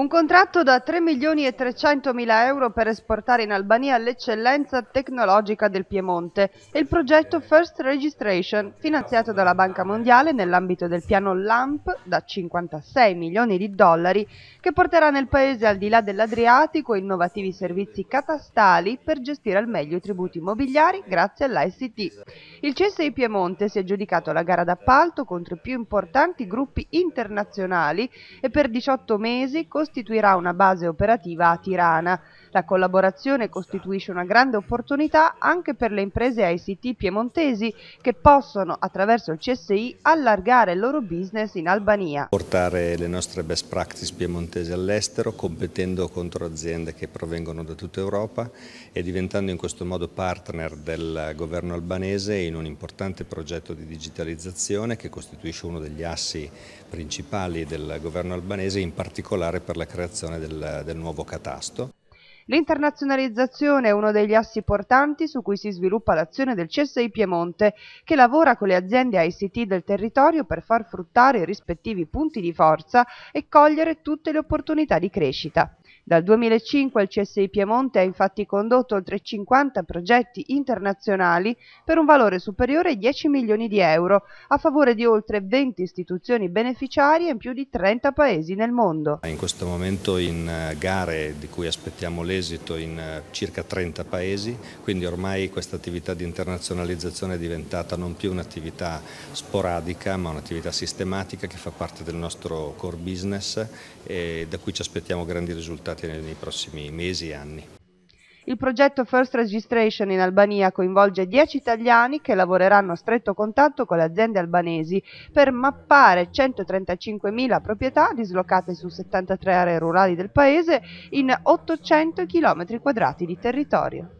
Un contratto da 3 milioni e 300 mila euro per esportare in Albania l'eccellenza tecnologica del Piemonte e il progetto First Registration, finanziato dalla Banca Mondiale nell'ambito del piano LAMP da 56 milioni di dollari, che porterà nel paese al di là dell'Adriatico innovativi servizi catastali per gestire al meglio i tributi immobiliari grazie all'ICT. Il CSI Piemonte si è giudicato la gara d'appalto contro i più importanti gruppi internazionali e per 18 mesi costruisce costituirà una base operativa a Tirana. La collaborazione costituisce una grande opportunità anche per le imprese ICT piemontesi che possono, attraverso il CSI, allargare il loro business in Albania. Portare le nostre best practice piemontesi all'estero, competendo contro aziende che provengono da tutta Europa e diventando in questo modo partner del governo albanese in un importante progetto di digitalizzazione che costituisce uno degli assi principali del governo albanese, in particolare per la la creazione del, del nuovo catasto. L'internazionalizzazione è uno degli assi portanti su cui si sviluppa l'azione del CSI Piemonte, che lavora con le aziende ICT del territorio per far fruttare i rispettivi punti di forza e cogliere tutte le opportunità di crescita. Dal 2005 il CSI Piemonte ha infatti condotto oltre 50 progetti internazionali per un valore superiore ai 10 milioni di euro a favore di oltre 20 istituzioni beneficiarie in più di 30 paesi nel mondo. In questo momento in eh, gare di cui aspettiamo l'esito in eh, circa 30 paesi, quindi ormai questa attività di internazionalizzazione è diventata non più un'attività sporadica ma un'attività sistematica che fa parte del nostro core business e eh, da cui ci aspettiamo grandi risultati realizzati nei prossimi mesi e anni. Il progetto First Registration in Albania coinvolge 10 italiani che lavoreranno a stretto contatto con le aziende albanesi per mappare 135.000 proprietà dislocate su 73 aree rurali del paese in 800 km 2 di territorio.